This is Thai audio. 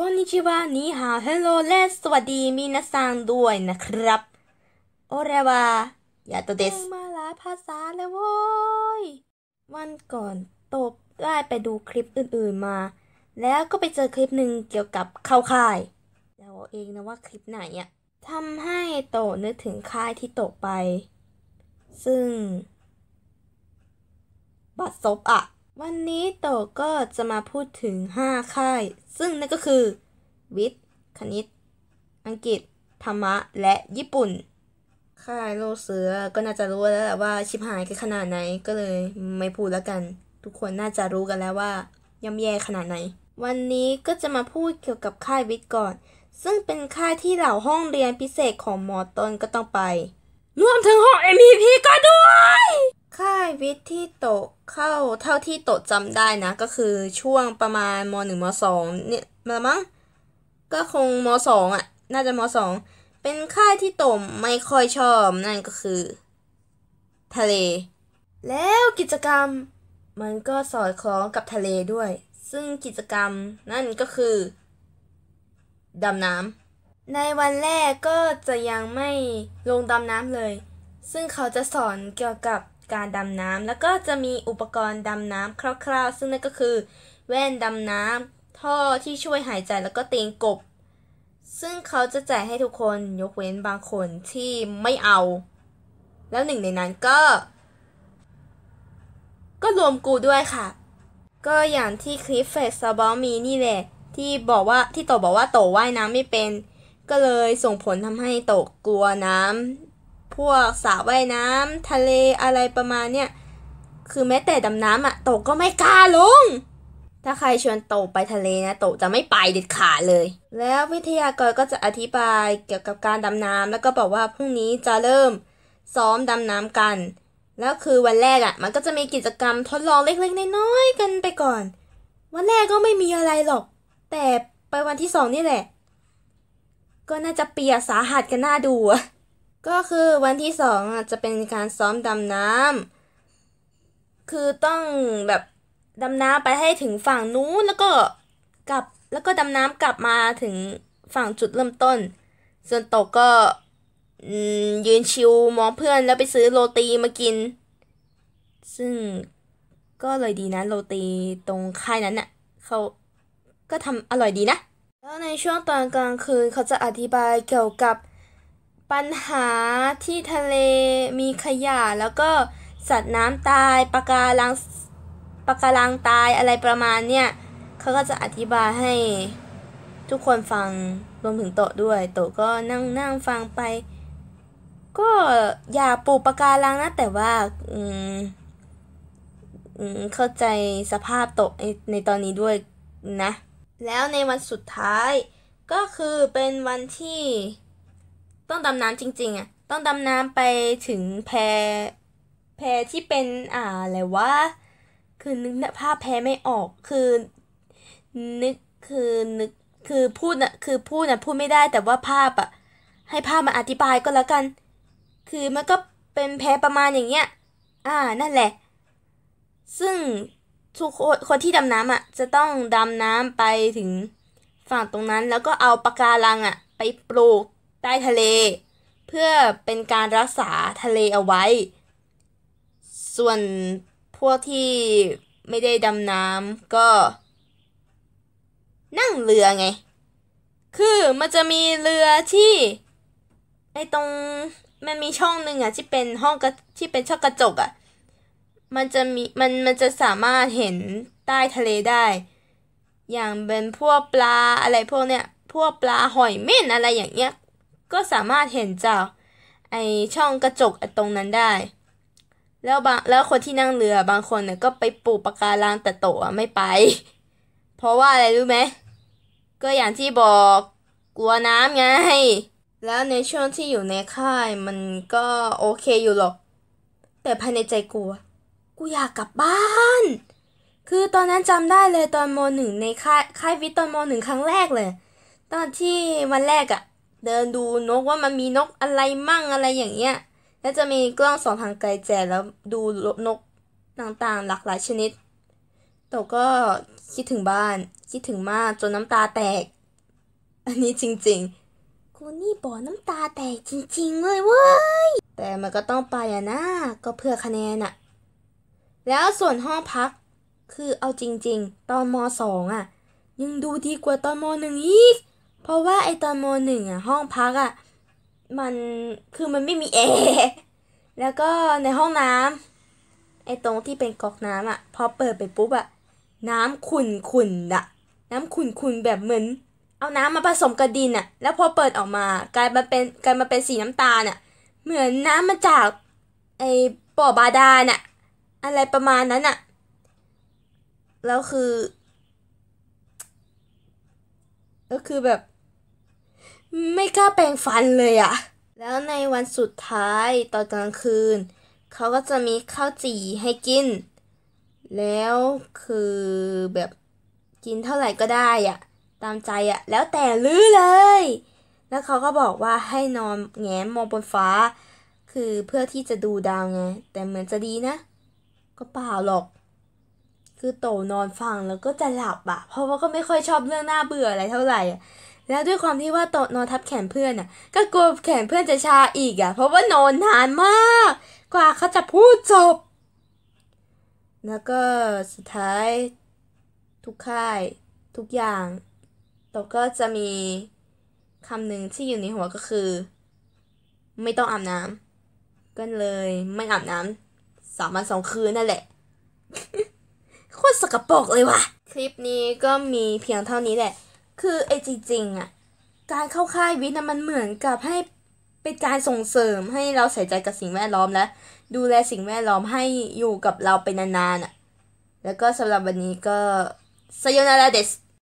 คนนิชิวะนีฮาเฮลโลและสวัสดีมินาซังด้วยนะครับ โอเรวายาโตเดส มาหลายภาษาแล้วโว้ย วันก่อนตบได้ไปดูคลิปอื่นๆมา แล้วก็ไปเจอคลิปหนึ่งเกี่ยวกับเข้าค่าย เดาเองนะว่าคลิปไหนอะทำให้โตนึกถึงค่ายที่ตกไป ซึ่งบัดซบอะวันนี้โตก็จะมาพูดถึง 5 ค่าย ซึ่งนั่นก็คือ วิทย์คณิต อังกฤษธรรมะและญี่ปุ่น ค่ายโลเสือก็น่าจะรู้แล้วแหละว่าชิบหายกันขนาดไหนก็เลยไม่พูดแล้วกัน ทุกคนน่าจะรู้กันแล้วว่าย่ำแย่ขนาดไหน วันนี้ก็จะมาพูดเกี่ยวกับค่ายวิทย์ก่อน ซึ่งเป็นค่ายที่เหล่าห้องเรียนพิเศษของมอต้นก็ต้องไปรวมถึงห้อง m พ p ก็ด้วย ค่ายวิทย์ที่โตเข้าเท่าที่ตดจำได้นะ ก็คือช่วงประมาณมหนึ่งมสองเนี่ยมามั้งก็คงมสองอ่ะน่าจะมสองเป็นค่ายที่ตมไม่ค่อยชอบนั่นก็คือ ทะเล แล้วกิจกรรมมันก็สอดคล้องกับทะเลด้วย ซึ่งกิจกรรมนั่นก็คือดำน้ำในวันแรกก็จะยังไม่ลงดำน้ำเลย ซึ่งเขาจะสอนเกี่ยวกับการดำน้ำแล้วก็จะมีอุปกรณ์ดำน้ำคร่าว ๆ ซึ่งนั่นก็คือ แว่นดำน้ำท่อที่ช่วยหายใจแล้วก็เตียงกบซึ่งเขาจะแจกให้ทุกคนยกเว้นบางคนที่ไม่เอา แล้วหนึ่งในนั้นก็ ก็รวมกูด้วยค่ะ ก็อย่างที่คลิปเฟสบอมีนี่แหละที่บอกว่าที่โตบอกว่าโตว่ายน้ำไม่เป็น ก็เลยส่งผลทำให้โตกลัวน้ำพวกสระว่ายน้ำทะเลอะไรประมาณเนี้ยคือแม้แต่ดำน้ำอะโตก็ไม่กล้าลง ถ้าใครชวนโตไปทะเลนะ โตจะไม่ไปเด็ดขาดเลย แล้ววิทยากรก็จะอธิบายเกี่ยวกับการดำน้ำแล้วก็บอกว่าพรุ่งนี้จะเริ่มซ้อมดำน้ำกันแล้วคือวันแรกอะมันก็จะมีกิจกรรมทดลองเล็กๆน้อยๆกันไปก่อน วันแรกก็ไม่มีอะไรหรอก แต่ไปวันที่สองนี่แหละ ก็น่าจะเปียกสาหัสกันน่าดูอะก็คือวันที่สองจะเป็นการซ้อมดำน้ำ คือต้องแบบ ดำน้ำไปให้ถึงฝั่งนู้นแล้วก็กลับ แล้วก็ดำน้ำกลับมาถึงฝั่งจุดเริ่มต้น ส่วนตกก็ยืนชิวมองเพื่อน แล้วไปซื้อโรตีมากิน ซึ่งก็อร่อยดีนะโรตีตรงค่ายนั้นน่ะเขาก็ทำอร่อยดีนะ แล้วในช่วงตอนกลางคืนเขาจะอธิบายเกี่ยวกับปัญหาที่ทะเลมีขยะแล้วก็สัตว์น้ำตายปะการังปะการังตายอะไรประมาณเนี่ยเขาก็จะอธิบายให้ ทุกคนฟัง รวมถึงโตด้วยโตก็นั่งนั่งฟังไป ก็อย่าปลูกปะการังนะ แต่ว่าอืมเข้าใจสภาพโตกในตอนนี้ด้วยนะ แล้วในวันสุดท้าย ก็คือเป็นวันที่ต้องดำน้ำจริง ๆอ่ะ ต้องดำน้ำไปถึงแพแพที่เป็นอ่าอะไรวะคือนึกภาพแพไม่ออกคือนึก คือนึกคือพูดนะคือพูดนะพูดไม่ได้แต่ว่าภาพอ่ะให้ภาพมาอธิบายก็แล้วกัน คือมันก็เป็นแพประมาณอย่างเงี้ยอ่านั่นแหละ ซึ่งทุกคนที่ดำน้ำอ่ะจะต้องดำน้ำไปถึงฝั่งตรงนั้น แล้วก็เอาปะการังอ่ะไปปลูกใต้ทะเลเพื่อเป็นการรักษาทะเลเอาไว้ ส่วนพวกที่ไม่ได้ดำน้ำก็ นั่งเรือไง คือมันจะมีเรือที่ไอตรงมันมีช่องหนึ่งอะที่เป็นห้องกที่เป็นช่องกระจกอะมันจะมีมันมันจะสามารถเห็นใต้ทะเลได้ อย่างเป็นพวกปลาอะไรพวกเนี้ย พวกปลาหอยเม่นอะไรอย่างเงี้ยก็สามารถเห็นจากไอช่องกระจกตรงนั้นได้ แล้วบางแล้วคนที่นั่งเรือบางคนเนี่ยก็ไปปูปะการังแต่โตะไม่ไป เพราะว่าอะไรรู้ไหม ก็อย่างที่บอกกลัวน้ำไง แล้วในช่วงที่อยู่ในค่ายมันก็โอเคอยู่หรอก แต่ภายในใจกลัวกูอยากกลับบ้าน คือตอนนั้นจำได้เลยตอนมหนึ่งในค่ายค่ายวิทย์ตอนมหนึ่งครั้งแรกเลย ตอนที่วันแรกอะเดินดูนกว่ามันมีนกอะไรมั่งอะไรอย่างเงี้ย แล้วจะมีกล้องสองทางไกลแจ๋แล้วดูนกต่างๆหลากหลายชนิดแตก็คิดถึงบ้านคิดถึงมากจนน้ำตาแตก อันนี้จริงๆกูนี่บ่อน้ำตาแตกจริงๆเลยเว้ยแต่มันก็ต้องไปอะนะ ก็เพื่อคะแนนอะแล้วส่วนห้องพักคือเอาจริงๆตอนมสองอะยังดูดีกว่าตอนมหนึ่งอีกเพราะว่าไอตอนโมหนึ่งอะห้องพักอะมันคือมันไม่มีแอร์แล้วก็ในห้องน้ำ ไอตรงที่เป็นก๊อกน้ำอ่ะ พอเปิดไปปุ๊บอะน้ำขุ่นขุ่นอ่ะน้ำขุ่นขุ่นแบบเหมือน เอาน้ำมาผสมกับดินอะแล้วพอเปิดออกมา กลายมาเป็นกลายมาเป็นสีน้ำตาลอะเหมือนน้ำมาจากไอบ่อบาดาลอ่ะอะไรประมาณนั้นอะแล้วคือ ก็คือแบบไม่กล้าแปรงฟันเลยอะ แล้วในวันสุดท้ายตอนกลางคืนเขาก็จะมีข้าวจี่ให้กิน แล้วคือแบบกินเท่าไหร่ก็ได้อะตามใจอะแล้วแต่ลื้อเลย แล้วเขาก็บอกว่าให้นอนแง้มมองบนฟ้า คือเพื่อที่จะดูดาวไงแต่เหมือนจะดีนะ ก็เปล่าหรอก คือโตนอนฟังแล้วก็จะหลับอะเพราะว่าก็ไม่ค่อยชอบเรื่องน่าเบื่ออะไรเท่าไหร่แล้วด้วยความที่ว่าโตนอนทับแขนเพื่อนอ่ะก็กลัวแขนเพื่อนจะชาอีกอ่ะ เพราะว่านอนนานมาก กว่าเขาจะพูดจบ แล้วก็สุดท้าย ทุกค่ายทุกอย่างเราก็จะมีคำหนึ่งที่อยู่ในหัวก็คือ ไม่ต้องอาบน้ำก็เลยไม่อาบน้ำสามวันสองคืนนั่นแหละโคตรสกปรกเลยว่ะคลิปนี้ก็มีเพียงเท่านี้แหละคือไอ้จริงๆอ่ะการเข้าค่ายวิทย์นะมันเหมือนกับให้เป็นการส่งเสริมให้เราใส่ใจกับสิ่งแวดล้อมและดูแลสิ่งแวดล้อมให้อยู่กับเราไปนานๆอ่ะ แล้วก็สำหรับวันนี้ก็ซายนาราเดส